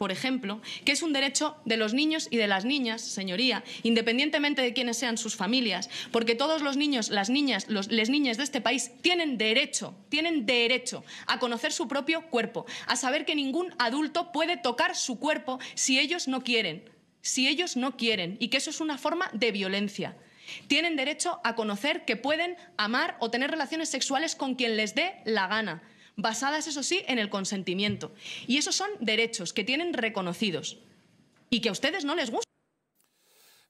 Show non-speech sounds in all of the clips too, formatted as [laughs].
por ejemplo, que es un derecho de los niños y de las niñas, señoría, independientemente de quiénes sean sus familias, porque todos los niños, las niñas, las niñas de este país tienen derecho, tienen derecho a conocer su propio cuerpo, a saber que ningún adulto puede tocar su cuerpo si ellos no quieren, si ellos no quieren, y que eso es una forma de violencia. Tienen derecho a conocer que pueden amar o tener relaciones sexuales con quien les dé la gana basadas, eso sí, en el consentimiento. Y esos son derechos que tienen reconocidos y que a ustedes no les gustan.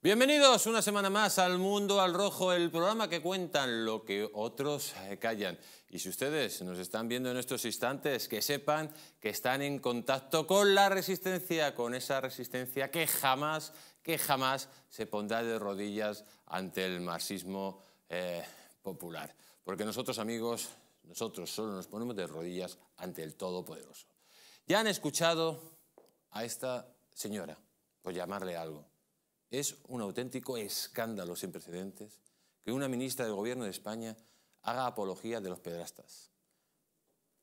Bienvenidos una semana más al Mundo al Rojo, el programa que cuentan lo que otros eh, callan. Y si ustedes nos están viendo en estos instantes, que sepan que están en contacto con la resistencia, con esa resistencia que jamás, que jamás se pondrá de rodillas ante el marxismo eh, popular. Porque nosotros, amigos, nosotros solo nos ponemos de rodillas ante el Todopoderoso. Ya han escuchado a esta señora, por llamarle algo. Es un auténtico escándalo sin precedentes que una ministra del Gobierno de España haga apología de los pedrastas.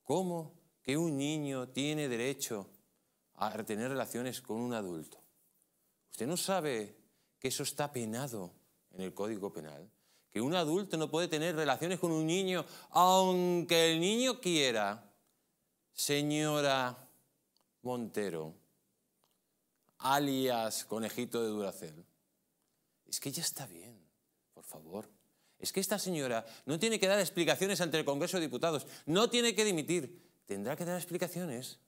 ¿Cómo que un niño tiene derecho a tener relaciones con un adulto? ¿Usted no sabe que eso está penado en el Código Penal? que un adulto no puede tener relaciones con un niño, aunque el niño quiera. Señora Montero, alias conejito de Duracel, es que ya está bien, por favor. Es que esta señora no tiene que dar explicaciones ante el Congreso de Diputados, no tiene que dimitir, tendrá que dar explicaciones,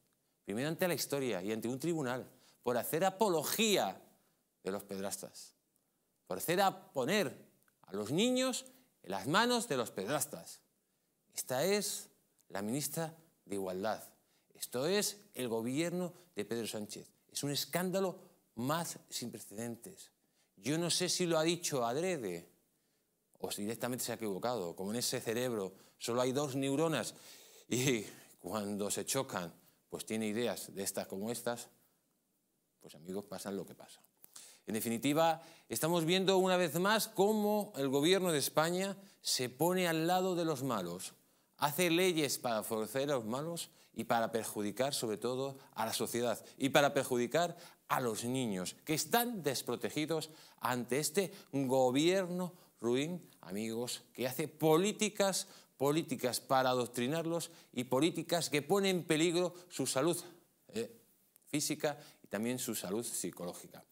primero ante la historia y ante un tribunal, por hacer apología de los pedrastas, por hacer a poner a los niños en las manos de los pedrastas. Esta es la ministra de Igualdad. Esto es el gobierno de Pedro Sánchez. Es un escándalo más sin precedentes. Yo no sé si lo ha dicho adrede o si directamente se ha equivocado. Como en ese cerebro solo hay dos neuronas y cuando se chocan, pues tiene ideas de estas como estas, pues amigos, pasa lo que pasa. En definitiva, estamos viendo una vez más cómo el gobierno de España se pone al lado de los malos, hace leyes para favorecer a los malos y para perjudicar sobre todo a la sociedad y para perjudicar a los niños que están desprotegidos ante este gobierno ruin, amigos, que hace políticas, políticas para adoctrinarlos y políticas que ponen en peligro su salud eh, física y también su salud psicológica.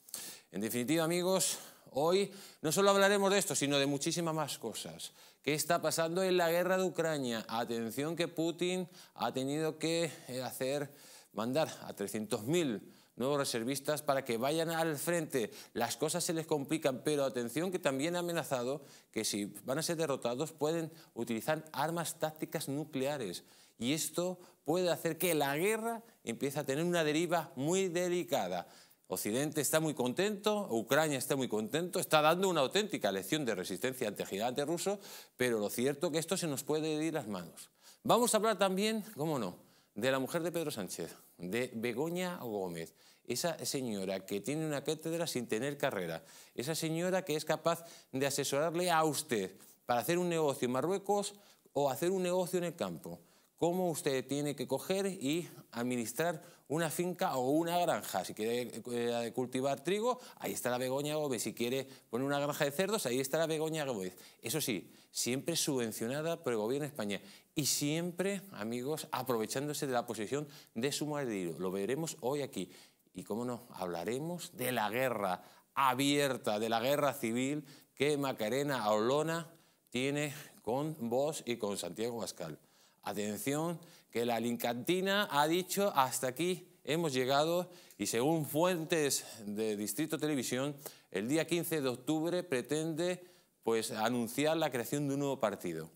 En definitiva, amigos, hoy no solo hablaremos de esto, sino de muchísimas más cosas. ¿Qué está pasando en la guerra de Ucrania? Atención que Putin ha tenido que eh, hacer, mandar a 300.000 nuevos reservistas para que vayan al frente. Las cosas se les complican, pero atención que también ha amenazado que si van a ser derrotados pueden utilizar armas tácticas nucleares. Y esto puede hacer que la guerra empiece a tener una deriva muy delicada. Occidente está muy contento, Ucrania está muy contento, está dando una auténtica lección de resistencia ante el gigante ruso, pero lo cierto es que esto se nos puede ir las manos. Vamos a hablar también, cómo no, de la mujer de Pedro Sánchez, de Begoña Gómez, esa señora que tiene una cátedra sin tener carrera, esa señora que es capaz de asesorarle a usted para hacer un negocio en Marruecos o hacer un negocio en el campo, cómo usted tiene que coger y administrar una finca o una granja. Si quiere eh, cultivar trigo, ahí está la Begoña Gómez. Si quiere poner una granja de cerdos, ahí está la Begoña Gómez. Eso sí, siempre subvencionada por el gobierno español. y siempre, amigos, aprovechándose de la posición de su marido. Lo veremos hoy aquí. Y cómo no, hablaremos de la guerra abierta, de la guerra civil que Macarena Olona tiene con vos y con Santiago Pascal. Atención, que la Lincantina ha dicho hasta aquí hemos llegado y según fuentes de Distrito Televisión, el día 15 de octubre pretende pues, anunciar la creación de un nuevo partido.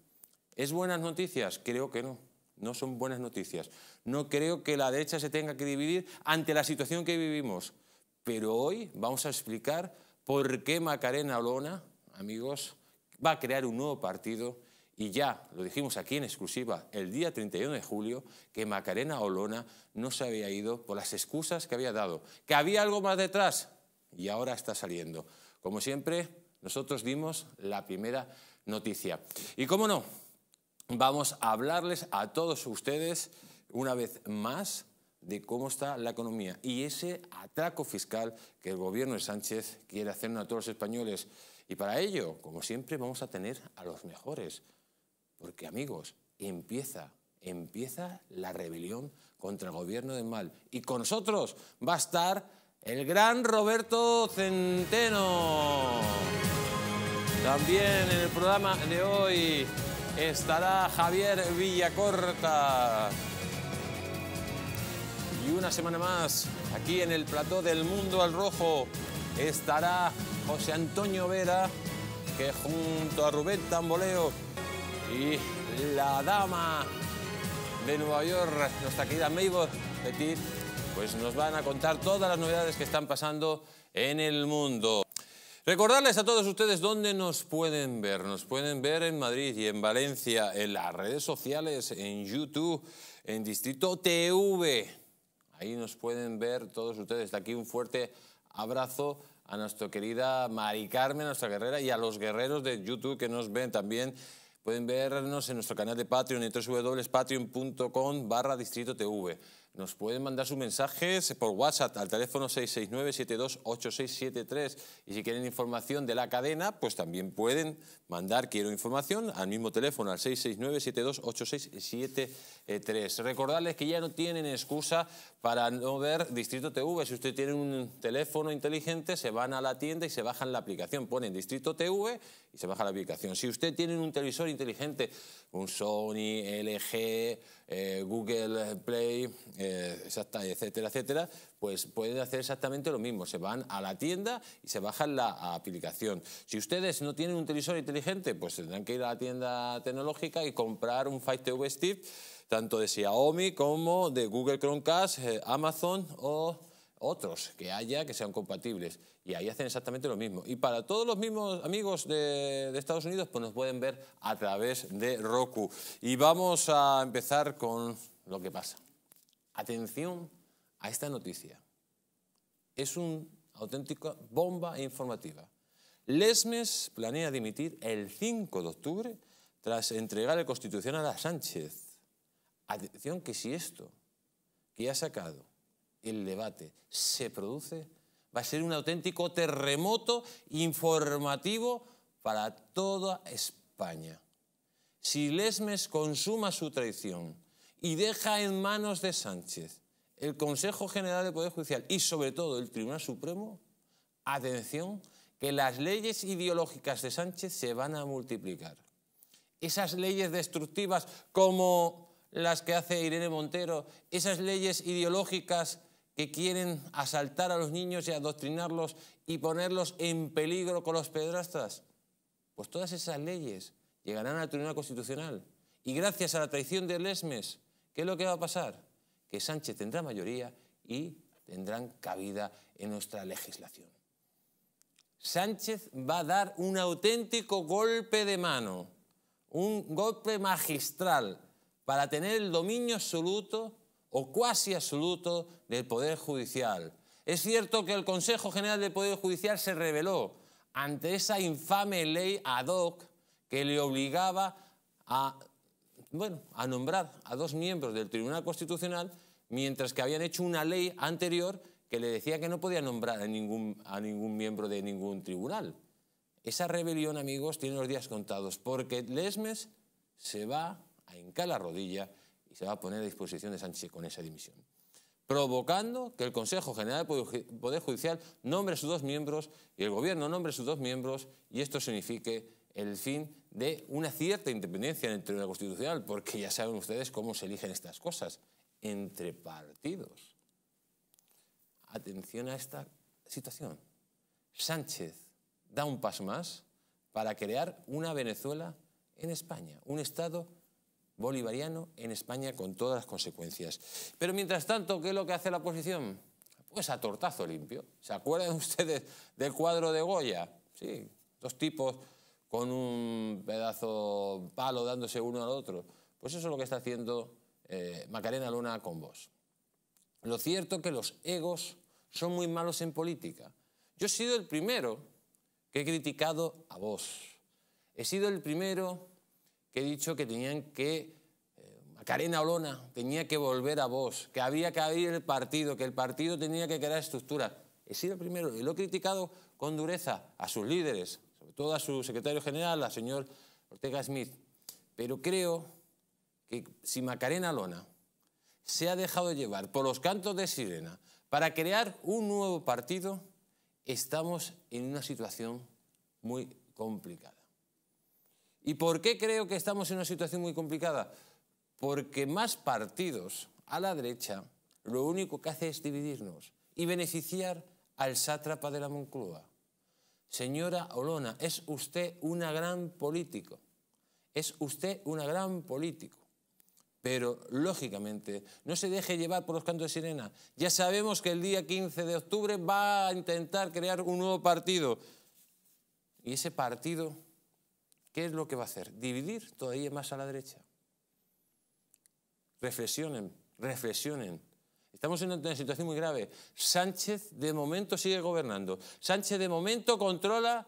¿Es buenas noticias? Creo que no. No son buenas noticias. No creo que la derecha se tenga que dividir ante la situación que vivimos. Pero hoy vamos a explicar por qué Macarena Olona, amigos, va a crear un nuevo partido y ya lo dijimos aquí en exclusiva el día 31 de julio que Macarena Olona no se había ido por las excusas que había dado, que había algo más detrás y ahora está saliendo. Como siempre, nosotros dimos la primera noticia. Y cómo no, vamos a hablarles a todos ustedes una vez más de cómo está la economía y ese atraco fiscal que el gobierno de Sánchez quiere hacer a todos los españoles. Y para ello, como siempre, vamos a tener a los mejores porque amigos, empieza, empieza la rebelión contra el gobierno del mal. Y con nosotros va a estar el gran Roberto Centeno. También en el programa de hoy estará Javier Villacorta. Y una semana más, aquí en el plató del Mundo al Rojo, estará José Antonio Vera, que junto a Rubén Tamboleo y la dama de Nueva York, nuestra querida Mabel Petit, pues nos van a contar todas las novedades que están pasando en el mundo. Recordarles a todos ustedes dónde nos pueden ver. Nos pueden ver en Madrid y en Valencia, en las redes sociales, en YouTube, en Distrito TV. Ahí nos pueden ver todos ustedes. De aquí un fuerte abrazo a nuestra querida Mari Carmen, nuestra guerrera, y a los guerreros de YouTube que nos ven también Pueden vernos en nuestro canal de Patreon en www.patreon.com barra distrito TV. Nos pueden mandar sus mensajes por WhatsApp al teléfono 669-728673. Y si quieren información de la cadena, pues también pueden mandar Quiero Información al mismo teléfono al 669-728673. Recordarles que ya no tienen excusa para no ver Distrito TV. Si usted tiene un teléfono inteligente, se van a la tienda y se bajan la aplicación. Ponen Distrito TV y se baja la aplicación. Si usted tiene un televisor inteligente, un Sony, LG, eh, Google Play, eh, etcétera, etcétera, pues pueden hacer exactamente lo mismo. Se van a la tienda y se bajan la aplicación. Si ustedes no tienen un televisor inteligente, pues tendrán que ir a la tienda tecnológica y comprar un Fire TV Stick, tanto de Xiaomi como de Google Chromecast, eh, Amazon o otros que haya que sean compatibles. Y ahí hacen exactamente lo mismo. Y para todos los mismos amigos de, Estados Unidos, pues nos pueden ver a través de Roku. Y vamos a empezar con lo que pasa. Atención a esta noticia. Es una auténtica bomba informativa. Lesmes planea dimitir el 5 de octubre tras entregar el Constitucional a Sánchez. Atención que si esto que ha sacado el debate se produce, va a ser un auténtico terremoto informativo para toda España. Si Lesmes consuma su traición y deja en manos de Sánchez el Consejo General del Poder Judicial y sobre todo el Tribunal Supremo, atención, que las leyes ideológicas de Sánchez se van a multiplicar. Esas leyes destructivas como las que hace Irene Montero, esas leyes ideológicas que quieren asaltar a los niños y adoctrinarlos y ponerlos en peligro con los pedrastas? Pues todas esas leyes llegarán a la Tribunal Constitucional. Y gracias a la traición de Lesmes, ¿qué es lo que va a pasar? Que Sánchez tendrá mayoría y tendrán cabida en nuestra legislación. Sánchez va a dar un auténtico golpe de mano, un golpe magistral para tener el dominio absoluto o cuasi absoluto del Poder Judicial. Es cierto que el Consejo General del Poder Judicial se rebeló ante esa infame ley ad hoc que le obligaba a, bueno, a nombrar a dos miembros del Tribunal Constitucional mientras que habían hecho una ley anterior que le decía que no podía nombrar a ningún, a ningún miembro de ningún tribunal. Esa rebelión, amigos, tiene los días contados, porque Lesmes se va a hincar la rodilla y se va a poner a disposición de Sánchez con esa dimisión, provocando que el Consejo General del Poder Judicial nombre sus dos miembros y el Gobierno nombre sus dos miembros y esto signifique el fin de una cierta independencia en el Tribunal Constitucional, porque ya saben ustedes cómo se eligen estas cosas, entre partidos. Atención a esta situación. Sánchez da un paso más para crear una Venezuela en España, un Estado bolivariano en España con todas las consecuencias. Pero mientras tanto, ¿qué es lo que hace la oposición? Pues a tortazo limpio. ¿Se acuerdan [laughs] ustedes del cuadro de Goya? Sí, dos tipos con un pedazo palo dándose uno al otro. Pues eso es lo que está haciendo eh, Macarena Luna con vos. Lo cierto es que los egos son muy malos en política. Yo he sido el primero que he criticado a vos. He sido el primero que he dicho que tenían que, Macarena eh, Olona tenía que volver a vos, que había que abrir el partido, que el partido tenía que crear estructura. He sido el primero y lo he criticado con dureza a sus líderes, sobre todo a su secretario general, al señor Ortega Smith. Pero creo que si Macarena Olona se ha dejado llevar por los cantos de sirena para crear un nuevo partido, estamos en una situación muy complicada. ¿Y por qué creo que estamos en una situación muy complicada? Porque más partidos a la derecha lo único que hace es dividirnos y beneficiar al sátrapa de la Moncloa. Señora Olona, es usted una gran político. Es usted una gran político. Pero, lógicamente, no se deje llevar por los cantos de sirena. Ya sabemos que el día 15 de octubre va a intentar crear un nuevo partido. Y ese partido ¿Qué es lo que va a hacer? Dividir todavía más a la derecha. Reflexionen, reflexionen. Estamos en una situación muy grave. Sánchez de momento sigue gobernando. Sánchez de momento controla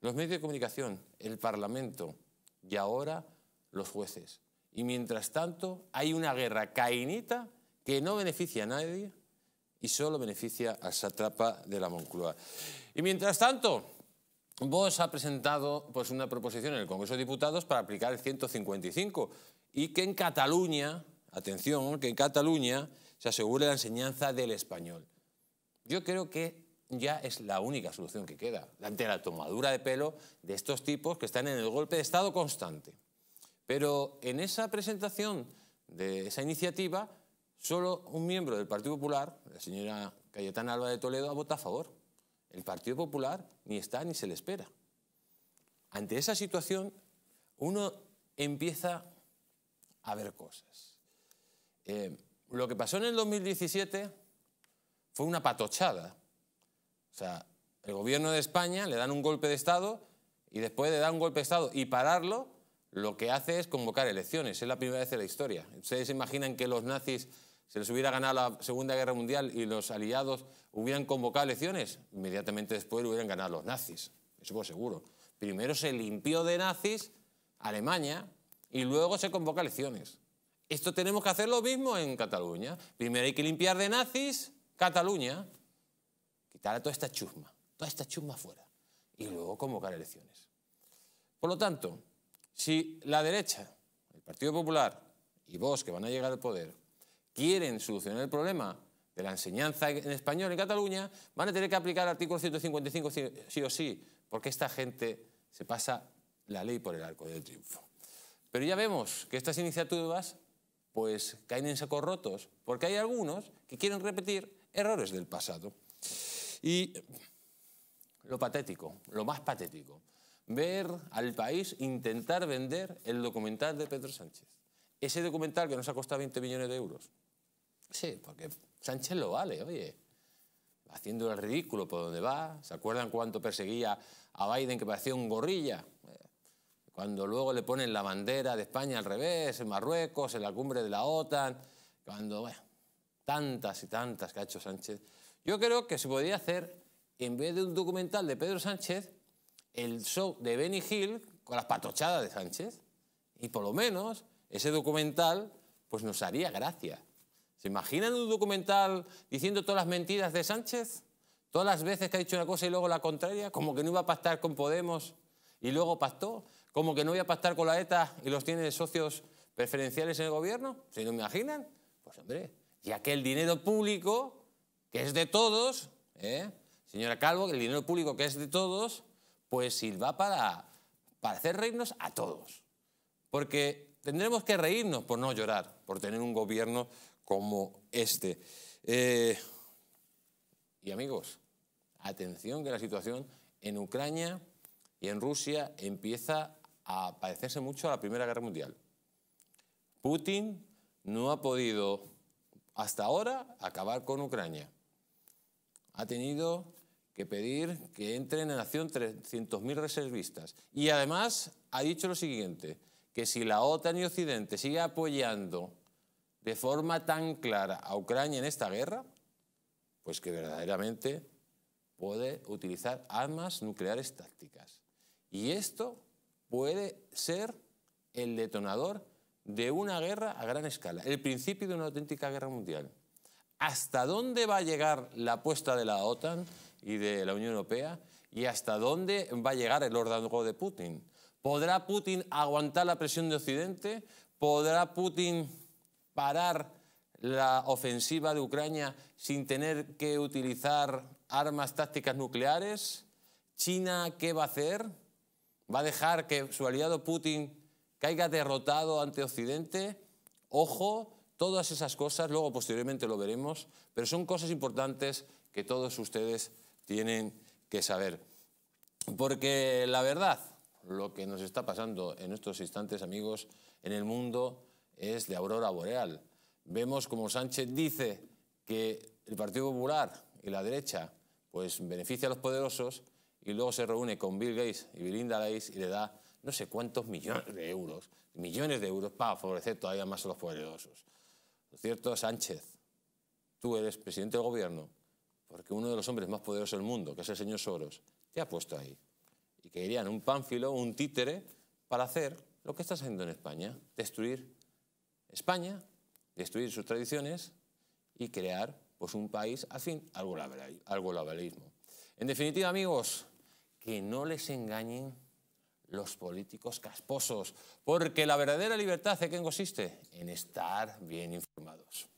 los medios de comunicación, el Parlamento y ahora los jueces. Y mientras tanto hay una guerra caínita que no beneficia a nadie y solo beneficia al Satrapa de la Moncloa. Y mientras tanto, Vos ha presentado pues, una proposición en el Congreso de Diputados para aplicar el 155 y que en Cataluña, atención, que en Cataluña se asegure la enseñanza del español. Yo creo que ya es la única solución que queda ante la tomadura de pelo de estos tipos que están en el golpe de Estado constante. Pero en esa presentación de esa iniciativa, solo un miembro del Partido Popular, la señora Cayetana Alba de Toledo, ha votado a favor. El Partido Popular ni está ni se le espera. Ante esa situación, uno empieza a ver cosas. Eh, lo que pasó en el 2017 fue una patochada. O sea, el gobierno de España le dan un golpe de Estado y después de dar un golpe de Estado y pararlo, lo que hace es convocar elecciones. Es la primera vez en la historia. ¿Ustedes se imaginan que los nazis se les hubiera ganado la Segunda Guerra Mundial y los aliados hubieran convocado elecciones, inmediatamente después hubieran ganado los nazis, eso por seguro. Primero se limpió de nazis Alemania y luego se convoca elecciones. Esto tenemos que hacer lo mismo en Cataluña. Primero hay que limpiar de nazis Cataluña, quitar toda esta chusma, toda esta chusma fuera, y luego convocar elecciones. Por lo tanto, si la derecha, el Partido Popular y vos que van a llegar al poder, quieren solucionar el problema de la enseñanza en español en Cataluña, van a tener que aplicar el artículo 155 sí o sí, porque esta gente se pasa la ley por el arco del triunfo. Pero ya vemos que estas iniciativas pues caen en sacos rotos, porque hay algunos que quieren repetir errores del pasado. Y lo patético, lo más patético, ver al país intentar vender el documental de Pedro Sánchez. Ese documental que nos ha costado 20 millones de euros. Sí, porque Sánchez lo vale, oye. Haciendo el ridículo por donde va. ¿Se acuerdan cuánto perseguía a Biden que parecía un gorrilla? Eh, cuando luego le ponen la bandera de España al revés, en Marruecos, en la cumbre de la OTAN. Cuando, bueno, tantas y tantas que ha hecho Sánchez. Yo creo que se podría hacer, en vez de un documental de Pedro Sánchez, el show de Benny Hill con las patochadas de Sánchez. Y por lo menos ese documental pues nos haría gracia. ¿Se imaginan un documental diciendo todas las mentiras de Sánchez? Todas las veces que ha dicho una cosa y luego la contraria, como que no iba a pactar con Podemos y luego pactó, como que no iba a pactar con la ETA y los tiene de socios preferenciales en el gobierno, ¿Se no me imaginan. Pues hombre, ya que el dinero público, que es de todos, ¿eh? señora Calvo, el dinero público que es de todos, pues sirva para, para hacer reírnos a todos. Porque tendremos que reírnos por no llorar, por tener un gobierno como este. Eh, y amigos, atención que la situación en Ucrania y en Rusia empieza a parecerse mucho a la Primera Guerra Mundial. Putin no ha podido hasta ahora acabar con Ucrania. Ha tenido que pedir que entren en acción 300.000 reservistas. Y además ha dicho lo siguiente, que si la OTAN y Occidente sigue apoyando de forma tan clara a Ucrania en esta guerra, pues que verdaderamente puede utilizar armas nucleares tácticas. Y esto puede ser el detonador de una guerra a gran escala, el principio de una auténtica guerra mundial. ¿Hasta dónde va a llegar la apuesta de la OTAN y de la Unión Europea? ¿Y hasta dónde va a llegar el órgano de Putin? ¿Podrá Putin aguantar la presión de Occidente? ¿Podrá Putin parar la ofensiva de Ucrania sin tener que utilizar armas tácticas nucleares? ¿China qué va a hacer? ¿Va a dejar que su aliado Putin caiga derrotado ante Occidente? Ojo, todas esas cosas, luego posteriormente lo veremos, pero son cosas importantes que todos ustedes tienen que saber. Porque la verdad, lo que nos está pasando en estos instantes, amigos, en el mundo, es de aurora boreal. Vemos como Sánchez dice que el Partido Popular y la derecha pues beneficia a los poderosos y luego se reúne con Bill Gates y Belinda Gates y le da no sé cuántos millones de euros, millones de euros para favorecer todavía más a los poderosos. Lo cierto, Sánchez, tú eres presidente del gobierno porque uno de los hombres más poderosos del mundo, que es el señor Soros, te ha puesto ahí. Y que querían un pánfilo, un títere, para hacer lo que estás haciendo en España, destruir España, destruir sus tradiciones y crear pues, un país fin, algo globalismo. En definitiva, amigos, que no les engañen los políticos casposos, porque la verdadera libertad de qué consiste en estar bien informados.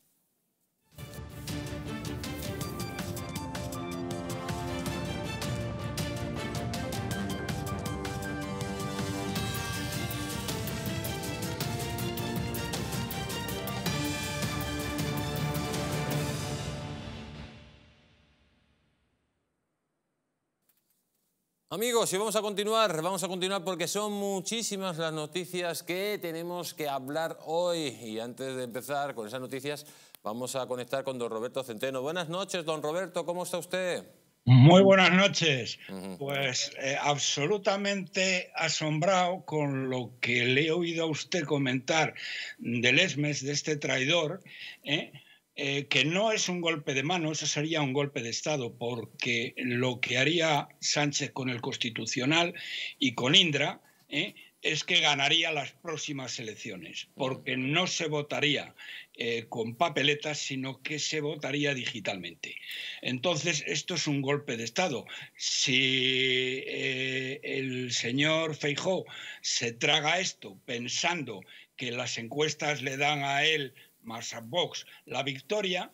Amigos, y vamos a continuar, vamos a continuar porque son muchísimas las noticias que tenemos que hablar hoy. Y antes de empezar con esas noticias, vamos a conectar con don Roberto Centeno. Buenas noches, don Roberto, ¿cómo está usted? Muy buenas noches. Pues eh, absolutamente asombrado con lo que le he oído a usted comentar del ESMES, de este traidor, ¿eh? Eh, que no es un golpe de mano, eso sería un golpe de Estado, porque lo que haría Sánchez con el Constitucional y con Indra eh, es que ganaría las próximas elecciones, porque no se votaría eh, con papeletas, sino que se votaría digitalmente. Entonces, esto es un golpe de Estado. Si el señor Feijó se traga esto pensando que las encuestas le dan a él Marsha Box la victoria,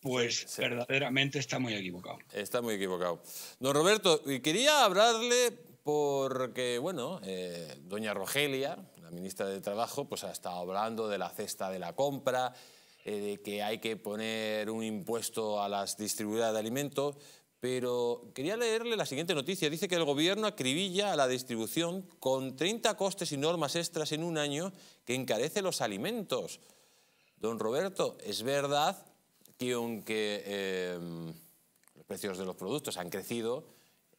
pues verdaderamente está muy equivocado. Está muy equivocado. Don Roberto, quería hablarle porque, bueno, eh, doña Rogelia, la ministra de Trabajo, pues ha estado hablando de la cesta de la compra, eh, de que hay que poner un impuesto a las distribuidoras de alimentos, pero quería leerle la siguiente noticia. Dice que el gobierno acribilla a la distribución con 30 costes y normas extras en un año que encarece los alimentos. Don Roberto, es verdad que aunque em, los precios de los productos han crecido,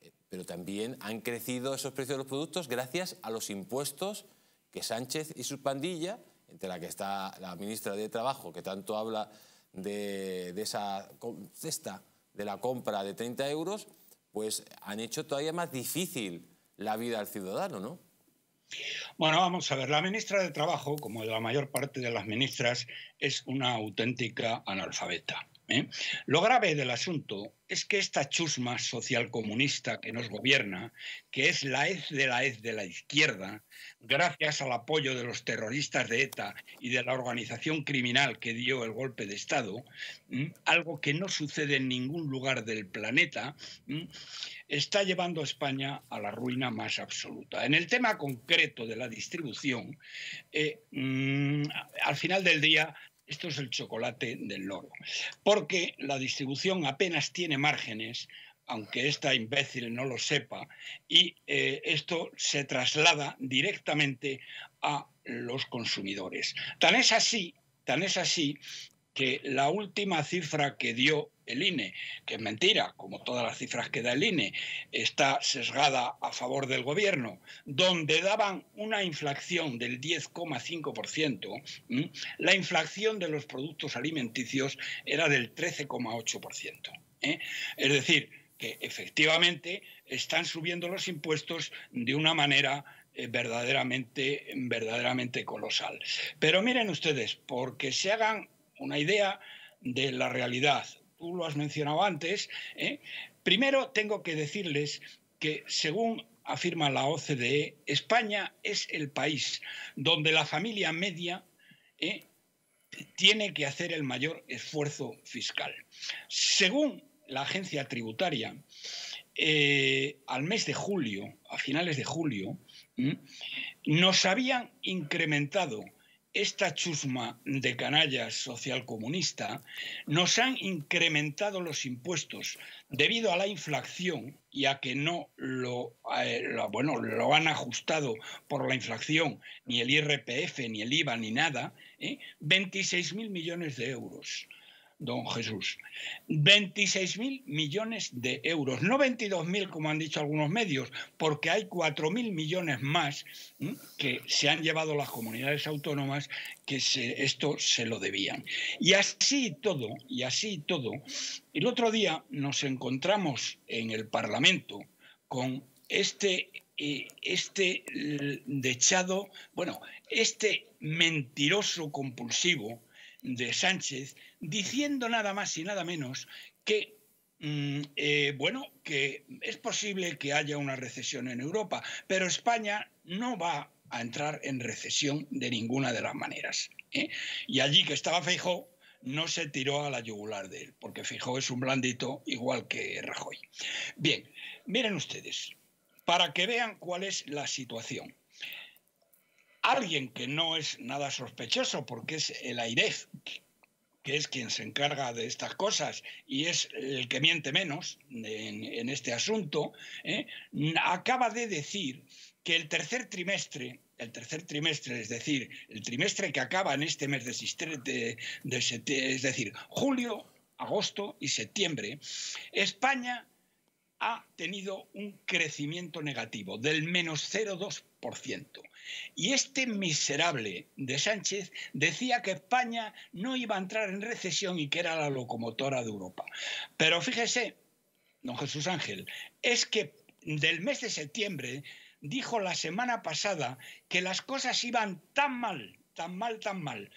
eh, pero también han crecido esos precios de los productos gracias a los impuestos que Sánchez y su pandilla, entre la que está la ministra de Trabajo, que tanto habla de, de esa cesta de la compra de 30 euros, pues han hecho todavía más difícil la vida al ciudadano, ¿no? Bueno, vamos a ver, la ministra de Trabajo, como la mayor parte de las ministras, es una auténtica analfabeta. ¿eh? Lo grave del asunto es que esta chusma social comunista que nos gobierna, que es la ez de la ez de la izquierda, gracias al apoyo de los terroristas de ETA y de la organización criminal que dio el golpe de Estado, algo que no sucede en ningún lugar del planeta, está llevando a España a la ruina más absoluta. En el tema concreto de la distribución, eh, mm, al final del día esto es el chocolate del loro. Porque la distribución apenas tiene márgenes aunque esta imbécil no lo sepa, y eh, esto se traslada directamente a los consumidores. Tan es así, tan es así que la última cifra que dio el INE, que es mentira, como todas las cifras que da el INE, está sesgada a favor del gobierno, donde daban una inflación del 10,5%, la inflación de los productos alimenticios era del 13,8%. ¿eh? Es decir, que efectivamente están subiendo los impuestos de una manera eh, verdaderamente, verdaderamente colosal. Pero miren ustedes, porque se hagan una idea de la realidad tú lo has mencionado antes, ¿eh? primero tengo que decirles que según afirma la OCDE, España es el país donde la familia media ¿eh? tiene que hacer el mayor esfuerzo fiscal. Según la agencia tributaria, eh, al mes de julio, a finales de julio, nos habían incrementado esta chusma de canallas socialcomunista nos han incrementado los impuestos debido a la inflación y a que no lo, eh, bueno, lo han ajustado por la inflación, ni el IRPF, ni el IVA, ni nada, ¿eh? 26.000 millones de euros don Jesús. 26.000 millones de euros, no mil como han dicho algunos medios, porque hay 4.000 millones más que se han llevado las comunidades autónomas que esto se lo debían. Y así todo, y así todo, el otro día nos encontramos en el Parlamento con este eh, este eh, dechado, bueno, este mentiroso compulsivo de Sánchez diciendo nada más y nada menos que mm, eh, bueno, que es posible que haya una recesión en Europa, pero España no va a entrar en recesión de ninguna de las maneras. ¿eh? Y allí que estaba fijo no se tiró a la yugular de él, porque fijo es un blandito igual que Rajoy. Bien, miren ustedes, para que vean cuál es la situación. Alguien que no es nada sospechoso, porque es el AIREF, que es quien se encarga de estas cosas y es el que miente menos en, este asunto, ¿eh? acaba de decir que el tercer trimestre, el tercer trimestre, es decir, el trimestre que acaba en este mes de, de, es decir, julio, agosto y septiembre, España ha tenido un crecimiento negativo del menos 0,2%. Y este miserable de Sánchez decía que España no iba a entrar en recesión y que era la locomotora de Europa. Pero fíjese, don Jesús Ángel, es que del mes de septiembre dijo la semana pasada que las cosas iban tan mal, tan mal, tan mal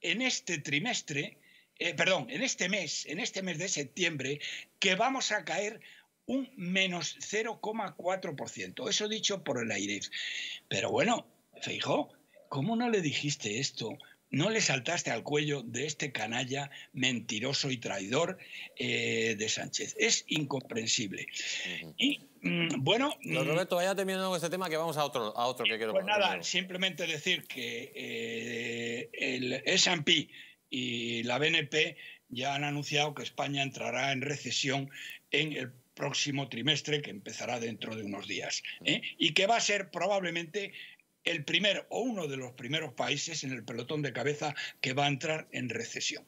en este trimestre, eh, perdón, en este mes, en este mes de septiembre, que vamos a caer un menos 0,4%. Eso dicho por el aire Pero bueno, Feijó, ¿cómo no le dijiste esto? ¿No le saltaste al cuello de este canalla mentiroso y traidor eh, de Sánchez? Es incomprensible. Y mm, bueno... los mm, Roberto, vaya terminando con este tema que vamos a otro, a otro que quiero Pues nada, simplemente decir que eh, el S&P y la BNP ya han anunciado que España entrará en recesión en el próximo trimestre que empezará dentro de unos días ¿eh? y que va a ser probablemente el primer o uno de los primeros países en el pelotón de cabeza que va a entrar en recesión.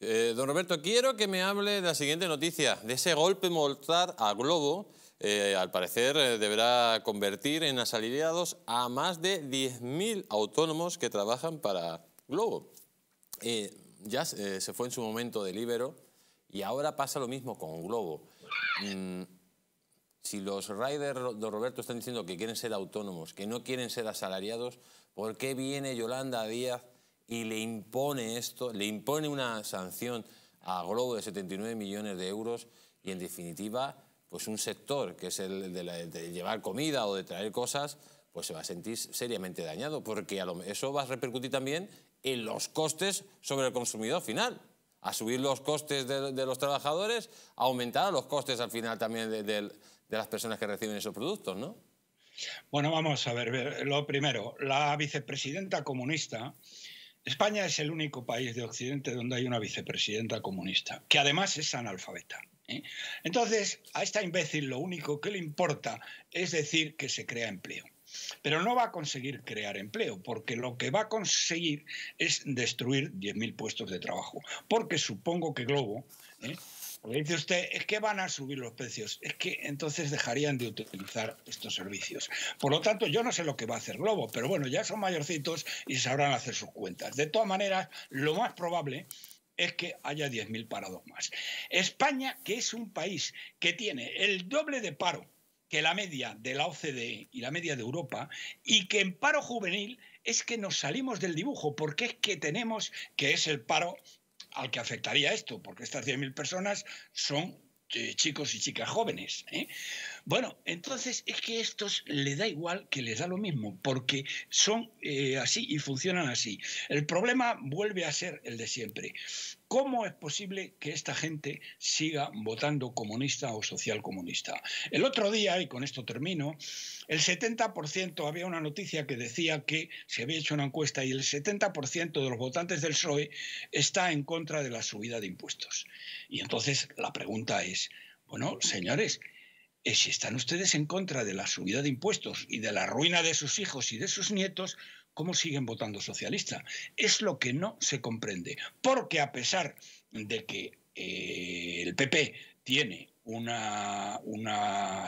Eh, don Roberto, quiero que me hable de la siguiente noticia, de ese golpe mortal a Globo. Eh, al parecer deberá convertir en asalariados a más de 10.000 autónomos que trabajan para Globo. ya se fue en su momento de Libero y ahora pasa lo mismo con Globo. Mm, si los riders de Roberto están diciendo que quieren ser autónomos, que no quieren ser asalariados, ¿por qué viene Yolanda Díaz y le impone esto, le impone una sanción a Globo de 79 millones de euros y en definitiva, pues un sector que es el de, llevar comida o de traer cosas, pues se va a sentir seriamente dañado, porque eso va a repercutir también en los costes sobre el consumidor final a subir los costes de, los trabajadores, aumentar los costes al final también de, las personas que reciben esos productos, ¿no? Bueno, vamos a ver, lo primero, la vicepresidenta comunista, España es el único país de Occidente donde hay una vicepresidenta comunista, que además es analfabeta. ¿eh? Entonces, a esta imbécil lo único que le importa es decir que se crea empleo. Pero no va a conseguir crear empleo, porque lo que va a conseguir es destruir 10.000 puestos de trabajo. Porque supongo que Globo, lo ¿eh? dice usted, es que van a subir los precios, es que entonces dejarían de utilizar estos servicios. Por lo tanto, yo no sé lo que va a hacer Globo, pero bueno, ya son mayorcitos y sabrán hacer sus cuentas. De todas maneras, lo más probable es que haya 10.000 parados más. España, que es un país que tiene el doble de paro que la media de la OCDE y la media de Europa y que en paro juvenil es que nos salimos del dibujo, porque es que tenemos que es el paro al que afectaría esto, porque estas 10.000 personas son eh, chicos y chicas jóvenes. ¿eh? Bueno, entonces es que a estos le da igual que les da lo mismo, porque son eh, así y funcionan así. El problema vuelve a ser el de siempre. ¿Cómo es posible que esta gente siga votando comunista o social comunista? El otro día, y con esto termino, el 70% había una noticia que decía que se había hecho una encuesta y el 70% de los votantes del PSOE está en contra de la subida de impuestos. Y entonces la pregunta es, bueno, señores, si están ustedes en contra de la subida de impuestos y de la ruina de sus hijos y de sus nietos, ¿Cómo siguen votando socialista? Es lo que no se comprende, porque a pesar de que eh, el PP tiene una,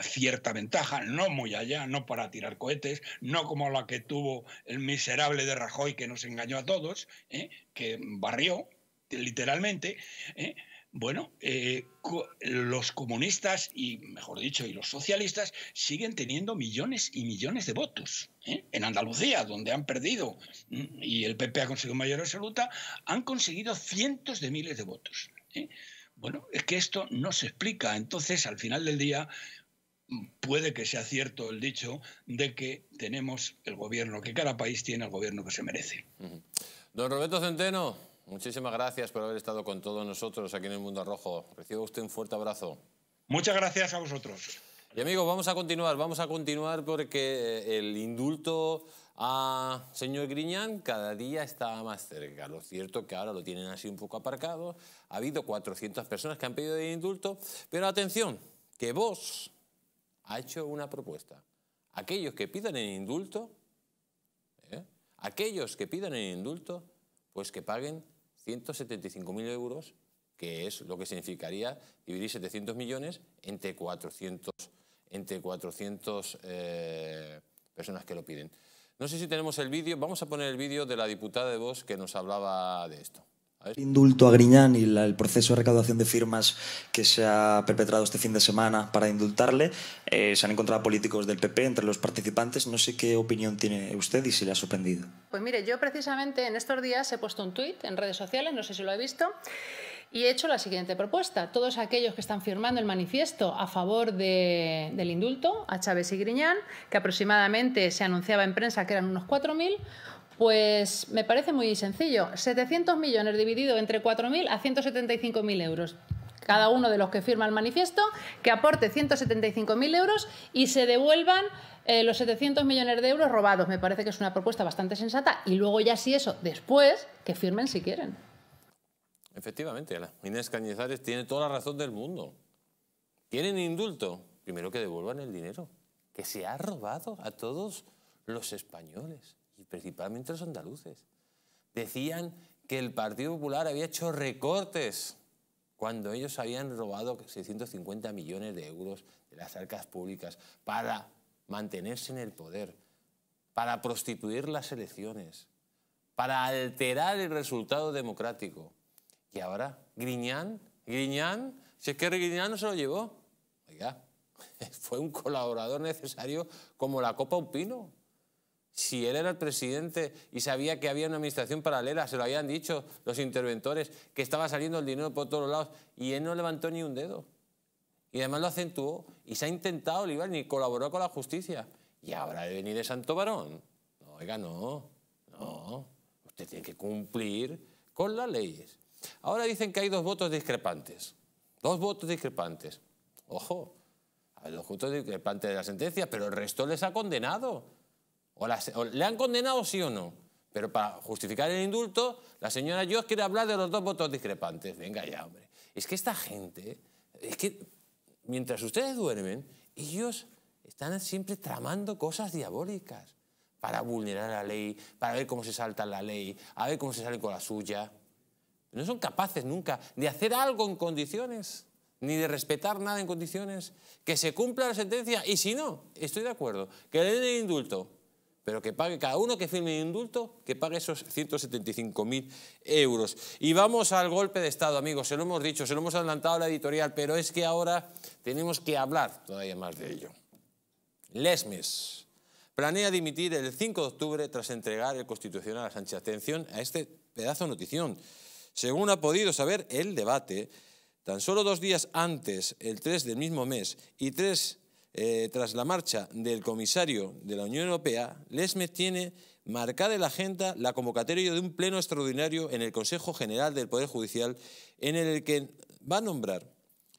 cierta ventaja, no muy allá, no para tirar cohetes, no como la que tuvo el miserable de Rajoy que nos engañó a todos, ¿eh? que barrió literalmente, ¿eh? bueno, eh, los comunistas y, mejor dicho, y los socialistas siguen teniendo millones y millones de votos. ¿eh? En Andalucía, donde han perdido y el PP ha conseguido mayor absoluta, han conseguido cientos de miles de votos. ¿eh? Bueno, es que esto no se explica. Entonces, al final del día, puede que sea cierto el dicho de que tenemos el gobierno, que cada país tiene el gobierno que se merece. Don Roberto Centeno. Muchísimas gracias por haber estado con todos nosotros aquí en el Mundo Rojo. Recibo usted un fuerte abrazo. Muchas gracias a vosotros. Y amigos, vamos a continuar, vamos a continuar porque eh, el indulto a señor Griñán cada día está más cerca. Lo cierto que ahora lo tienen así un poco aparcado. Ha habido 400 personas que han pedido el indulto, pero atención, que vos ha hecho una propuesta. Aquellos que pidan el indulto, ¿eh? aquellos que pidan el indulto, pues que paguen 175.000 euros, que es lo que significaría dividir 700 millones entre 400, entre 400 eh, personas que lo piden. No sé si tenemos el vídeo, vamos a poner el vídeo de la diputada de Vox que nos hablaba de esto. El indulto a Griñán y el proceso de recaudación de firmas que se ha perpetrado este fin de semana para indultarle, eh, se han encontrado políticos del PP entre los participantes. No sé qué opinión tiene usted y si le ha sorprendido. Pues mire, yo precisamente en estos días he puesto un tuit en redes sociales, no sé si lo he visto, y he hecho la siguiente propuesta. Todos aquellos que están firmando el manifiesto a favor del indulto a Chávez y Griñán, que aproximadamente se anunciaba en prensa que eran unos 4.000, pues me parece muy sencillo. 700 millones dividido entre 4.000 a 175.000 euros. Cada uno de los que firma el manifiesto que aporte 175.000 euros y se devuelvan eh, los 700 millones de euros robados. Me parece que es una propuesta bastante sensata. Y luego ya si eso, después, que firmen si quieren. Efectivamente, Inés Cañizares tiene toda la razón del mundo. Tienen indulto. Primero que devuelvan el dinero que se ha robado a todos los españoles principalmente los andaluces. Decían que el Partido Popular había hecho recortes cuando ellos habían robado 650 millones de euros de las arcas públicas para mantenerse en el poder, para prostituir las elecciones, para alterar el resultado democrático. Y ahora, Griñán, Griñán, si es que Griñán no se lo llevó, oiga, [laughs] fue un colaborador necesario como la copa Opino. Si él era el presidente y sabía que había una administración paralela, se lo habían dicho los interventores, que estaba saliendo el dinero por todos lados, y él no levantó ni un dedo. Y además lo acentuó, y se ha intentado olivar, ni colaboró con la justicia. Y ahora de venir de santo varón. No, oiga, no, no. Usted tiene que cumplir con las leyes. Ahora dicen que hay dos votos discrepantes. Dos votos discrepantes. Ojo, a los votos discrepantes de la sentencia, pero el resto les ha condenado. O, le han condenado sí o no. Pero para justificar el indulto, la señora Dios quiere hablar de los dos votos discrepantes. Venga ya, hombre. Es que esta gente, es que mientras ustedes duermen, ellos están siempre tramando cosas diabólicas para vulnerar la ley, para ver cómo se salta la ley, a ver cómo se sale con la suya. No son capaces nunca de hacer algo en condiciones, ni de respetar nada en condiciones. Que se cumpla la sentencia y si no, estoy de acuerdo, que le den el indulto, pero que pague cada uno que firme el indulto, que pague esos 175.000 euros. Y vamos al golpe de Estado, amigos. Se lo hemos dicho, se lo hemos adelantado a la editorial, pero es que ahora tenemos que hablar todavía más de ello. Lesmes planea dimitir el 5 de octubre tras entregar el Constitucional a Sánchez. Atención a este pedazo de notición. Según ha podido saber el debate, tan solo dos días antes, el 3 del mismo mes, y tres eh, tras la marcha del comisario de la Unión Europea, Lesmes tiene marcada en la agenda la convocatoria de un pleno extraordinario en el Consejo General del Poder Judicial, en el que va a nombrar,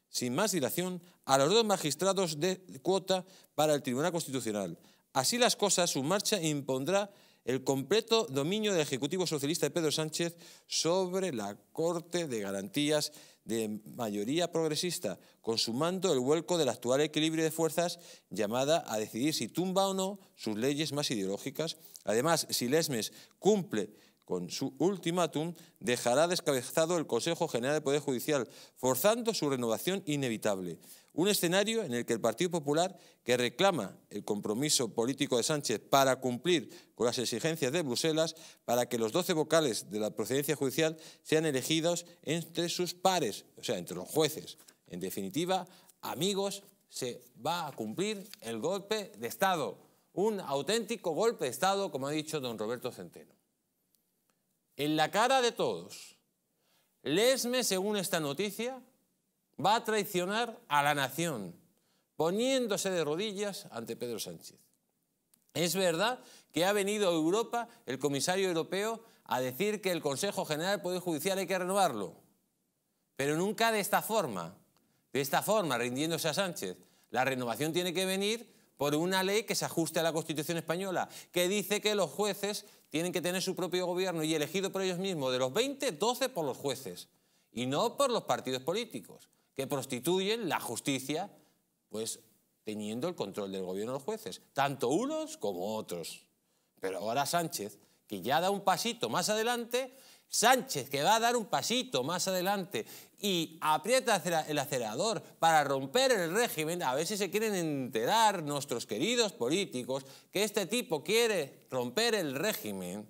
sin más dilación, a los dos magistrados de cuota para el Tribunal Constitucional. Así las cosas, su marcha impondrá el completo dominio del Ejecutivo Socialista de Pedro Sánchez sobre la Corte de Garantías de mayoría progresista, consumando el vuelco del actual equilibrio de fuerzas llamada a decidir si tumba o no sus leyes más ideológicas. Además, si Lesmes cumple con su ultimátum, dejará descabezado el Consejo General de Poder Judicial, forzando su renovación inevitable. Un escenario en el que el Partido Popular, que reclama el compromiso político de Sánchez para cumplir con las exigencias de Bruselas, para que los 12 vocales de la procedencia judicial sean elegidos entre sus pares, o sea, entre los jueces. En definitiva, amigos, se va a cumplir el golpe de Estado. Un auténtico golpe de Estado, como ha dicho don Roberto Centeno. En la cara de todos, lesme según esta noticia va a traicionar a la nación, poniéndose de rodillas ante Pedro Sánchez. Es verdad que ha venido a Europa el comisario europeo a decir que el Consejo General del Poder Judicial hay que renovarlo, pero nunca de esta forma, de esta forma, rindiéndose a Sánchez. La renovación tiene que venir por una ley que se ajuste a la Constitución española, que dice que los jueces tienen que tener su propio gobierno y elegido por ellos mismos. De los 20, 12 por los jueces y no por los partidos políticos que prostituyen la justicia, pues teniendo el control del gobierno de los jueces, tanto unos como otros. Pero ahora Sánchez, que ya da un pasito más adelante, Sánchez, que va a dar un pasito más adelante y aprieta el acelerador para romper el régimen, a ver si se quieren enterar nuestros queridos políticos que este tipo quiere romper el régimen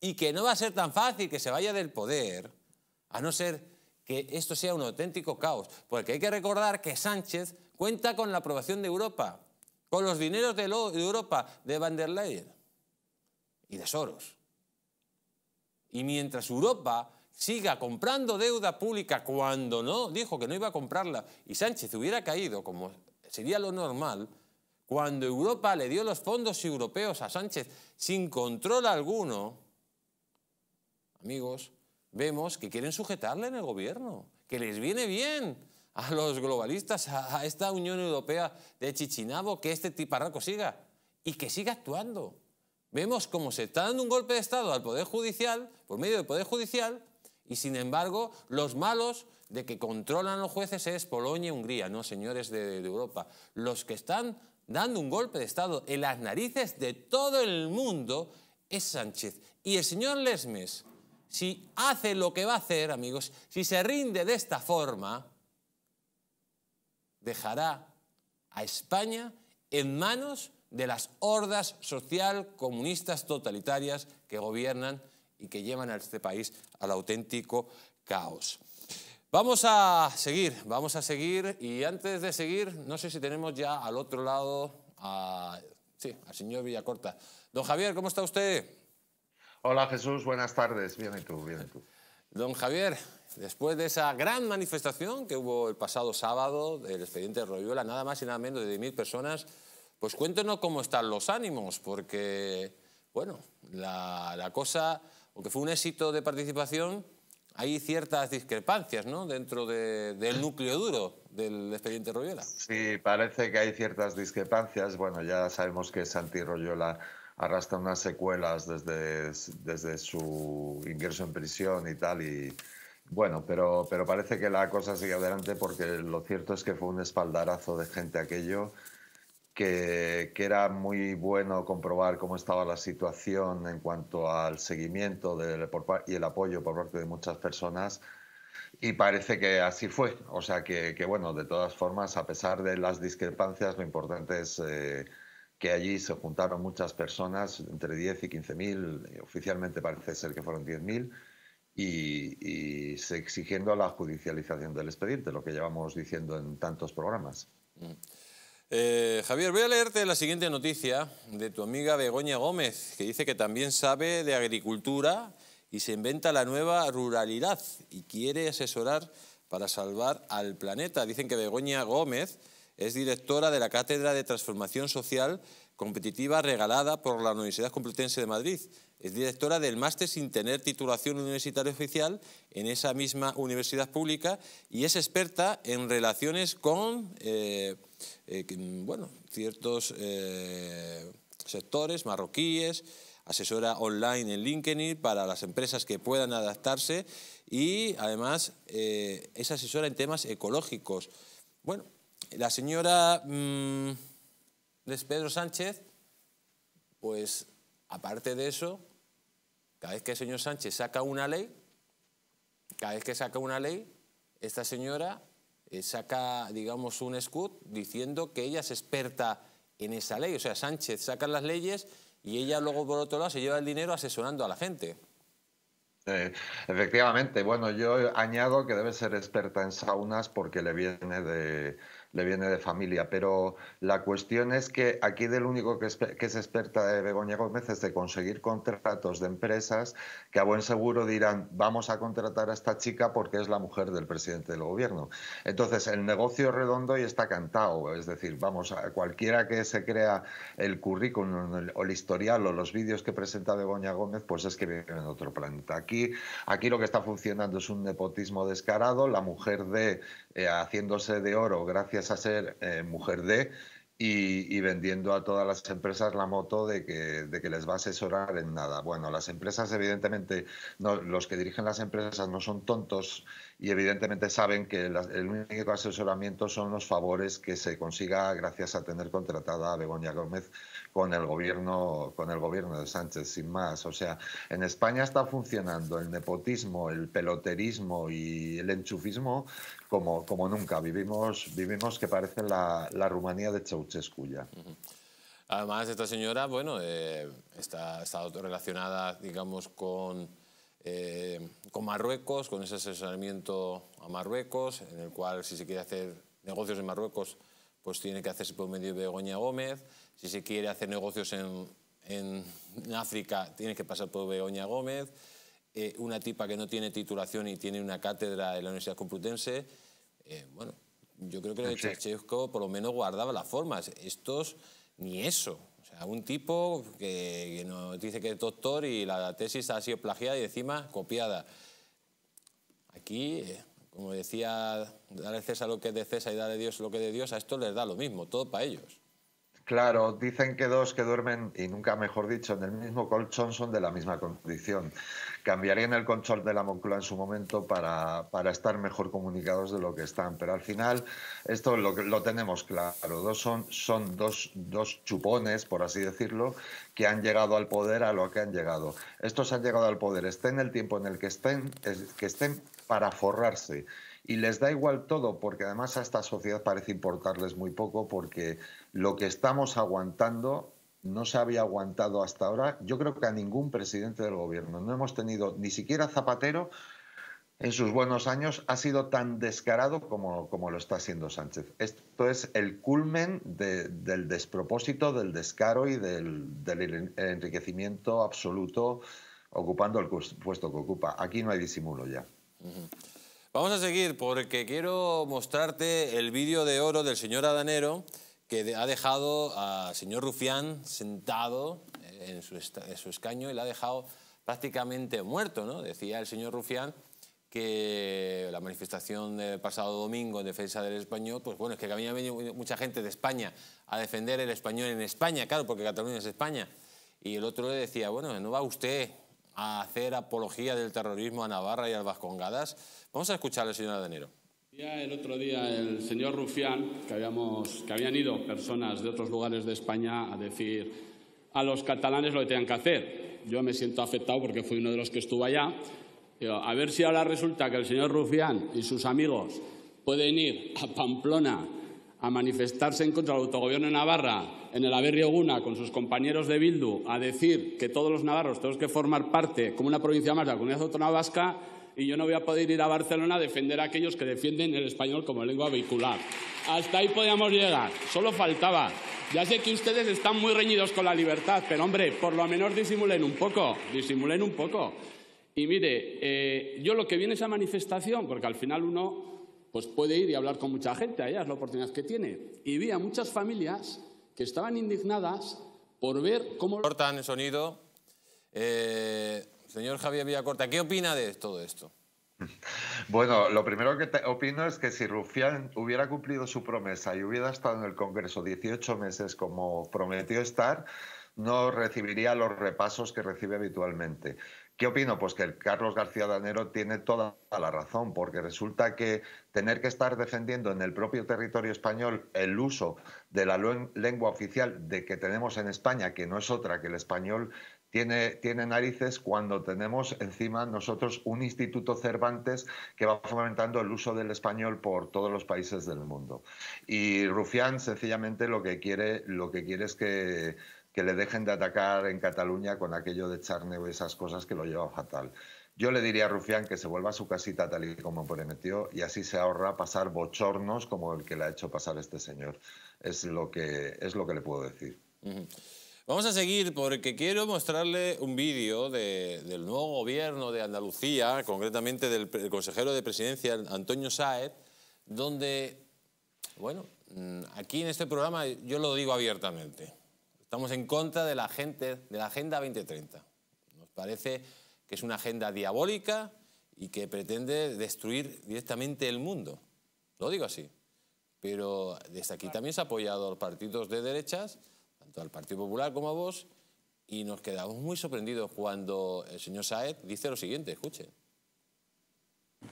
y que no va a ser tan fácil que se vaya del poder, a no ser que esto sea un auténtico caos, porque hay que recordar que Sánchez cuenta con la aprobación de Europa, con los dineros de, Europa, de van der Leyen y de Soros. Y mientras Europa siga comprando deuda pública cuando no dijo que no iba a comprarla y Sánchez hubiera caído, como sería lo normal, cuando Europa le dio los fondos europeos a Sánchez sin control alguno, amigos, vemos que quieren sujetarle en el gobierno, que les viene bien a los globalistas, a, esta Unión Europea de Chichinabo, que este tiparraco siga y que siga actuando. Vemos cómo se está dando un golpe de Estado al Poder Judicial, por medio del Poder Judicial, y sin embargo los malos de que controlan los jueces es Polonia y Hungría, no señores de Europa. Los que están dando un golpe de Estado en las narices de todo el mundo es Sánchez. Y el señor Lesmes, si hace lo que va a hacer, amigos, si se rinde de esta forma, dejará a España en manos de las hordas social comunistas totalitarias que gobiernan y que llevan a este país al auténtico caos. Vamos a seguir, vamos a seguir y antes de seguir, no sé si tenemos ya al otro lado sí, al señor Villacorta. Don Javier, ¿cómo está usted? Hola Jesús, buenas tardes. Bien tú, bien tú. Don Javier, después de esa gran manifestación que hubo el pasado sábado del expediente Royola, nada más y nada menos de 10.000 personas, pues cuéntenos cómo están los ánimos, porque, bueno, la, cosa, aunque fue un éxito de participación, hay ciertas discrepancias ¿no? dentro del núcleo duro del expediente Royola. Sí, parece que hay ciertas discrepancias. Bueno, ya sabemos que Santi Royola arrastra unas secuelas desde, desde su ingreso en prisión y tal. Y bueno, pero, pero parece que la cosa sigue adelante porque lo cierto es que fue un espaldarazo de gente aquello. Que, que, era muy bueno comprobar cómo estaba la situación en cuanto al seguimiento y el apoyo por parte de muchas personas. Y parece que así fue. O sea que, que bueno, de todas formas, a pesar de las discrepancias, lo importante es eh, que allí se juntaron muchas personas, entre 10 y 15.000, mil, eh, oficialmente parece ser que fueron 10.000, mil, y, se exigiendo la judicialización del expediente, lo que llevamos diciendo en tantos programas. Mm. Eh, Javier, voy a leerte la siguiente noticia de tu amiga Begoña Gómez, que dice que también sabe de agricultura y se inventa la nueva ruralidad y quiere asesorar para salvar al planeta. Dicen que Begoña Gómez es directora de la Cátedra de Transformación Social Competitiva regalada por la Universidad Complutense de Madrid. Es directora del máster sin tener titulación universitaria oficial en esa misma universidad pública y es experta en relaciones con eh, eh, bueno, ciertos eh, sectores marroquíes, asesora online en LinkedIn para las empresas que puedan adaptarse y además es asesora en temas ecológicos. Bueno, la señora mm, de Pedro Sánchez, pues aparte de eso, cada vez que el señor Sánchez saca una ley, cada vez que saca una ley, esta señora eh, saca, digamos, un escud diciendo que ella es experta en esa ley. O sea, Sánchez saca las leyes y ella luego, por otro lado, se lleva el dinero asesorando a la gente. Eh, efectivamente, bueno, yo añado que debe ser experta en saunas porque le viene de, le viene de familia. Pero la cuestión es que aquí del único que es, experta de Begoña Gómez es de conseguir contratos de empresas que a buen seguro dirán, vamos a contratar a esta chica porque es la mujer del presidente del gobierno. Entonces, el negocio redondo y está cantado. Es decir, vamos, a cualquiera que se crea el currículum o el historial o los vídeos que presenta Begoña Gómez, pues es que viene en otro planeta. Aquí, aquí lo que está funcionando es un nepotismo descarado, la mujer de eh, haciéndose de oro gracias a ser eh, mujer de y, vendiendo a todas las empresas la moto de que, de que, les va a asesorar en nada. Bueno, las empresas evidentemente, no, los que dirigen las empresas no son tontos y evidentemente saben que el único asesoramiento son los favores que se consiga gracias a tener contratada a Begoña Gómez con el gobierno, con el gobierno de Sánchez, sin más. O sea, en España está funcionando el nepotismo, el peloterismo y el enchufismo como, como nunca. Vivimos, vivimos que parece la, la Rumanía de Ceausescu ya. Además, esta señora, bueno, eh, está, está, relacionada, digamos, con, eh, con Marruecos, con ese asesoramiento a Marruecos, en el cual si se quiere hacer negocios en Marruecos, pues tiene que hacerse por medio de Begoña Gómez. Si se quiere hacer negocios en, en África, tiene que pasar por Begoña Gómez. Eh, una tipa que no tiene titulación y tiene una cátedra en la Universidad Complutense eh, bueno, yo creo que lo de por lo menos guardaba las formas. Estos, ni eso. O sea, un tipo que, nos dice que es doctor y la tesis ha sido plagiada y encima copiada. Aquí, eh, como decía, dale César lo que es de César y dale Dios lo que es de Dios, a esto les da lo mismo, todo para ellos. Claro, dicen que dos que duermen, y nunca mejor dicho, en el mismo colchón son de la misma condición cambiarían el control de la Moncloa en su momento para, para, estar mejor comunicados de lo que están. Pero al final, esto lo, lo tenemos claro. Dos son, son dos, dos, chupones, por así decirlo, que han llegado al poder a lo que han llegado. Estos han llegado al poder, estén el tiempo en el que estén, que estén para forrarse. Y les da igual todo, porque además a esta sociedad parece importarles muy poco, porque lo que estamos aguantando no se había aguantado hasta ahora, yo creo que a ningún presidente del gobierno. No hemos tenido ni siquiera Zapatero en sus buenos años ha sido tan descarado como, como lo está haciendo Sánchez. Esto es el culmen del despropósito, del descaro y del, enriquecimiento absoluto ocupando el puesto que ocupa. Aquí no hay disimulo ya. Vamos a seguir porque quiero mostrarte el vídeo de oro del señor Adanero que ha dejado al señor Rufián sentado en su, escaño y le ha dejado prácticamente muerto. ¿no? Decía el señor Rufián que la manifestación del pasado domingo en defensa del español, pues bueno, es que había venido mucha gente de España a defender el español en España, claro, porque Cataluña es España. Y el otro le decía, bueno, ¿no va usted a hacer apología del terrorismo a Navarra y a Vascongadas? Vamos a escuchar al señor Niro. El otro día el señor Rufián, que, habíamos, que habían ido personas de otros lugares de España a decir a los catalanes lo que tenían que hacer. Yo me siento afectado porque fui uno de los que estuvo allá. a ver si ahora resulta que el señor Rufián y sus amigos pueden ir a Pamplona a manifestarse en contra del autogobierno de Navarra en el Guna con sus compañeros de Bildu a decir que todos los navarros tenemos que formar parte como una provincia más de la comunidad autónoma vasca y yo no voy a poder ir a Barcelona a defender a aquellos que defienden el español como lengua vehicular. Hasta ahí podíamos llegar, solo faltaba. Ya sé que ustedes están muy reñidos con la libertad, pero hombre, por lo menos disimulen un poco, disimulen un poco. Y mire, eh, yo lo que viene esa manifestación, porque al final uno pues puede ir y hablar con mucha gente, allá es la oportunidad que tiene. Y vi a muchas familias que estaban indignadas por ver cómo... Cortan el sonido. Eh, Señor Javier Villacorta, ¿qué opina de todo esto? Bueno, lo primero que opino es que si Rufián hubiera cumplido su promesa y hubiera estado en el Congreso 18 meses como prometió estar, no recibiría los repasos que recibe habitualmente. ¿Qué opino? Pues que el Carlos García Danero tiene toda la razón, porque resulta que tener que estar defendiendo en el propio territorio español el uso de la lengua oficial de que tenemos en España, que no es otra que el español, tiene, narices cuando tenemos encima nosotros un instituto Cervantes que va fomentando el uso del español por todos los países del mundo. Y Rufián sencillamente lo que quiere, lo que quiere es que le dejen de atacar en Cataluña con aquello de Charneu y esas cosas que lo lleva fatal. Yo le diría a Rufián que se vuelva a su casita tal y como prometió y así se ahorra pasar bochornos como el que le ha hecho pasar este señor. Es lo que, es lo que le puedo decir. Vamos a seguir porque quiero mostrarle un vídeo del nuevo gobierno de Andalucía, concretamente del, consejero de presidencia Antonio Saez, donde, bueno, mm, aquí en este programa yo lo digo abiertamente, estamos en contra de la, gente, de la Agenda 2030. Nos parece que es una agenda diabólica y que pretende destruir directamente el mundo. Lo digo así. Pero desde aquí también se ha apoyado a los partidos de derechas al Partido Popular como a vos, y nos quedamos muy sorprendidos cuando el señor Saed dice lo siguiente, escuche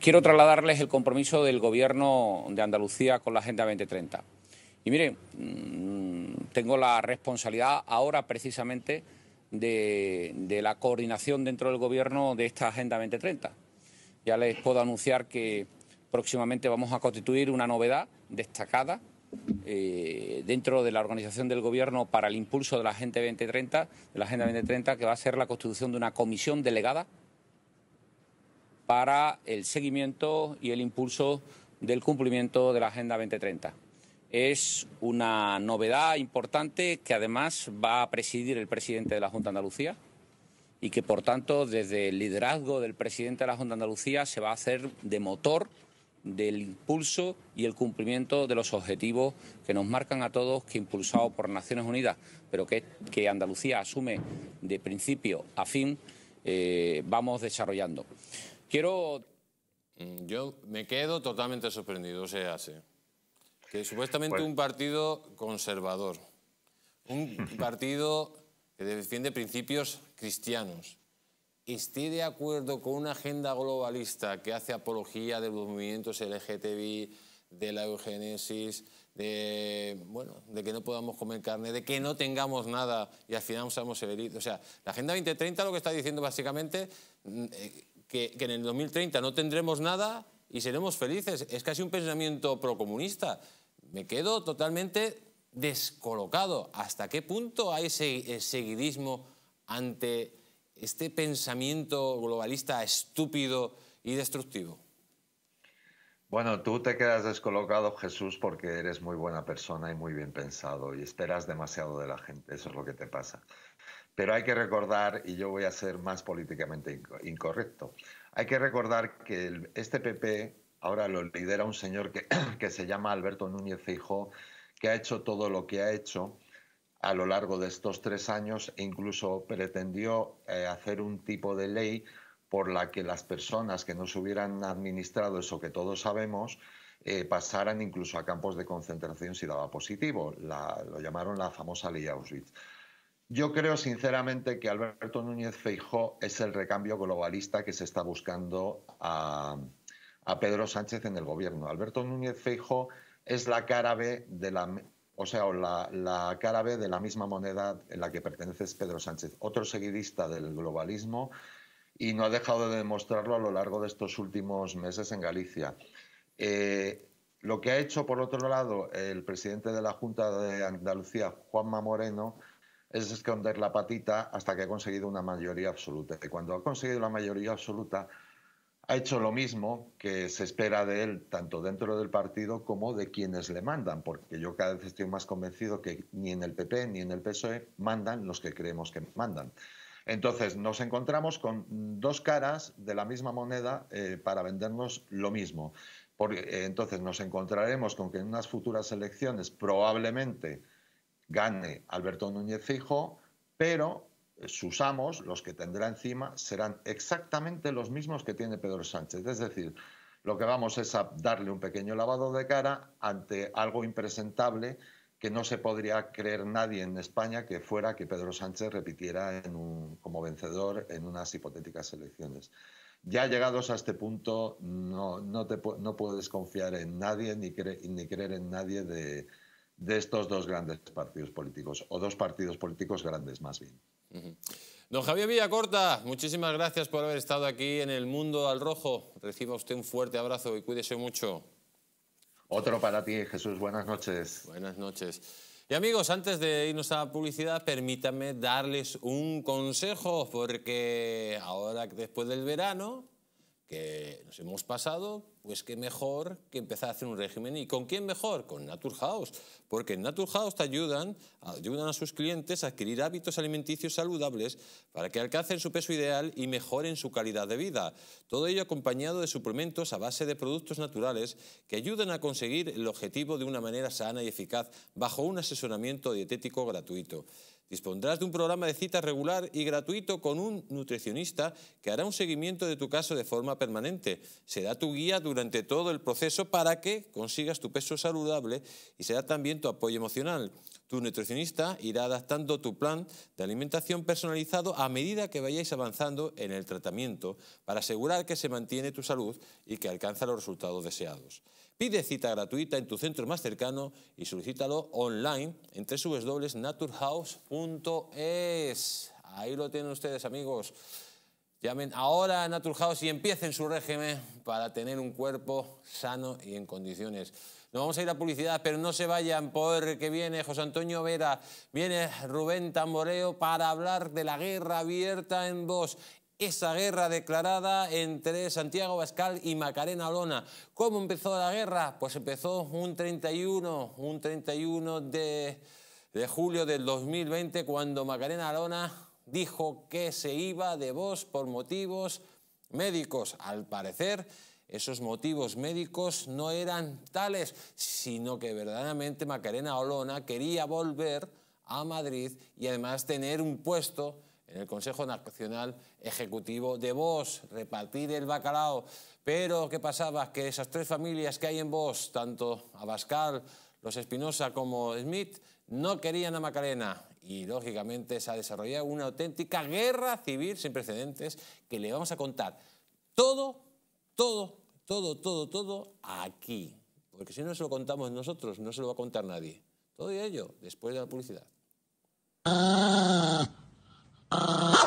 Quiero trasladarles el compromiso del Gobierno de Andalucía con la Agenda 2030. Y miren, mm, tengo la responsabilidad ahora precisamente de, de, la coordinación dentro del Gobierno de esta Agenda 2030. Ya les puedo anunciar que próximamente vamos a constituir una novedad destacada eh, dentro de la organización del Gobierno para el impulso de la Agenda 2030, de la Agenda 2030, que va a ser la constitución de una comisión delegada para el seguimiento y el impulso del cumplimiento de la Agenda 2030. Es una novedad importante que además va a presidir el presidente de la Junta de Andalucía y que, por tanto, desde el liderazgo del presidente de la Junta de Andalucía se va a hacer de motor del impulso y el cumplimiento de los objetivos que nos marcan a todos, que impulsado por Naciones Unidas, pero que, Andalucía asume de principio a fin, eh, vamos desarrollando. Quiero... Mm, yo me quedo totalmente sorprendido, se hace. que supuestamente pues un partido conservador, un partido que defiende principios cristianos, Estoy de acuerdo con una agenda globalista que hace apología de los movimientos LGTBI, de la eugenesis, de, bueno, de que no podamos comer carne, de que no tengamos nada y al final usamos el O sea, la Agenda 2030 lo que está diciendo básicamente mm, eh, que, que en el 2030 no tendremos nada y seremos felices. Es casi un pensamiento procomunista. Me quedo totalmente descolocado. ¿Hasta qué punto hay ese eh, seguidismo ante este pensamiento globalista estúpido y destructivo? Bueno, tú te quedas descolocado, Jesús, porque eres muy buena persona y muy bien pensado y esperas demasiado de la gente. Eso es lo que te pasa. Pero hay que recordar, y yo voy a ser más políticamente incorrecto, hay que recordar que este PP ahora lo lidera un señor [clears throat] que, se llama Alberto Núñez Feijóo, que ha hecho todo lo que ha hecho a lo largo de estos tres años e incluso pretendió eh, hacer un tipo de ley por la que las personas que no se hubieran administrado eso que todos sabemos eh, pasaran incluso a campos de concentración si daba positivo. lo llamaron la famosa ley Auschwitz. Yo creo sinceramente que Alberto Núñez Feijó es el recambio globalista que se está buscando a, Pedro Sánchez en el gobierno. Alberto Núñez Feijó es la cara B de la o sea, la, cara B de la misma moneda en la que pertenece Pedro Sánchez, otro seguidista del globalismo y no ha dejado de demostrarlo a lo largo de estos últimos meses en Galicia. Eh, lo que ha hecho, por otro lado, el presidente de la Junta de Andalucía, Juanma Moreno, es esconder la patita hasta que ha conseguido una mayoría absoluta. Y cuando ha conseguido la mayoría absoluta, ha hecho lo mismo que se espera de él, tanto dentro del partido como de quienes le mandan, porque yo cada vez estoy más convencido que ni en el PP ni en el PSOE mandan los que creemos que mandan. Entonces, nos encontramos con dos caras de la misma moneda eh, para vendernos lo mismo. Porque, eh, entonces, nos encontraremos con que en unas futuras elecciones probablemente gane Alberto Núñez Fijo, pero sus amos, los que tendrá encima, serán exactamente los mismos que tiene Pedro Sánchez. Es decir, lo que vamos es a darle un pequeño lavado de cara ante algo impresentable que no se podría creer nadie en España que fuera que Pedro Sánchez repitiera como vencedor en unas hipotéticas elecciones. Ya llegados a este punto, no, no, te, puedes confiar en nadie ni, creer en nadie de estos dos grandes partidos políticos, o dos partidos políticos grandes más bien. Don Javier Villacorta, muchísimas gracias por haber estado aquí en el Mundo al Rojo. Reciba usted un fuerte abrazo y cuídese mucho. Otro para ti, Jesús. Buenas noches. Buenas noches. Y amigos, antes de irnos a la publicidad, permítanme darles un consejo, porque ahora, después del verano, nos hemos pasado, pues qué mejor que empezar a hacer un régimen. ¿Y con quién mejor? Con Naturhaus, porque en Naturhaus te ayudan, ayudan a sus clientes a adquirir hábitos alimenticios saludables para que alcancen su peso ideal y mejoren su calidad de vida. Todo ello acompañado de suplementos a base de productos naturales que ayudan a conseguir el objetivo de una manera sana y eficaz bajo un asesoramiento dietético gratuito. Dispondrás de un programa de citas regular y gratuito con un nutricionista que hará un seguimiento de tu caso de forma permanente. Será tu guía durante todo el proceso para que consigas tu peso saludable y será también tu apoyo emocional. Tu nutricionista irá adaptando tu plan de alimentación personalizado a medida que vayáis avanzando en el tratamiento para asegurar que se mantiene tu salud y que alcanza los resultados deseados. Pide cita gratuita en tu centro más cercano y solicítalo online en www.naturhouse.es. Ahí lo tienen ustedes, amigos. Llamen ahora a Naturhouse y empiecen su régimen para tener un cuerpo sano y en condiciones. Nos vamos a ir a publicidad, pero no se vayan porque viene José Antonio Vera, viene Rubén Tamboreo para hablar de la guerra abierta en voz esa guerra declarada entre Santiago Bascal y Macarena Olona. ¿Cómo empezó la guerra? Pues empezó un 31, un 31 de, julio del 2020 cuando Macarena Olona dijo que se iba de Vox por motivos médicos. Al parecer, esos motivos médicos no eran tales, sino que verdaderamente Macarena Olona quería volver a Madrid y además tener un puesto en el Consejo Nacional Ejecutivo de vos repartir el bacalao. Pero, ¿qué pasaba? Que esas tres familias que hay en vos tanto Abascal, los Espinosa como Smith, no querían a Macarena y lógicamente se ha desarrollado una auténtica guerra civil sin precedentes que le vamos a contar todo, todo, todo, todo, todo aquí. Porque si no se lo contamos nosotros, no se lo va a contar nadie. Todo ello después de la publicidad. Ah. あっ